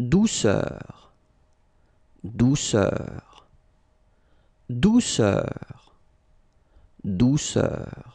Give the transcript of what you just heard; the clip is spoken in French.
douceur, douceur, douceur, douceur.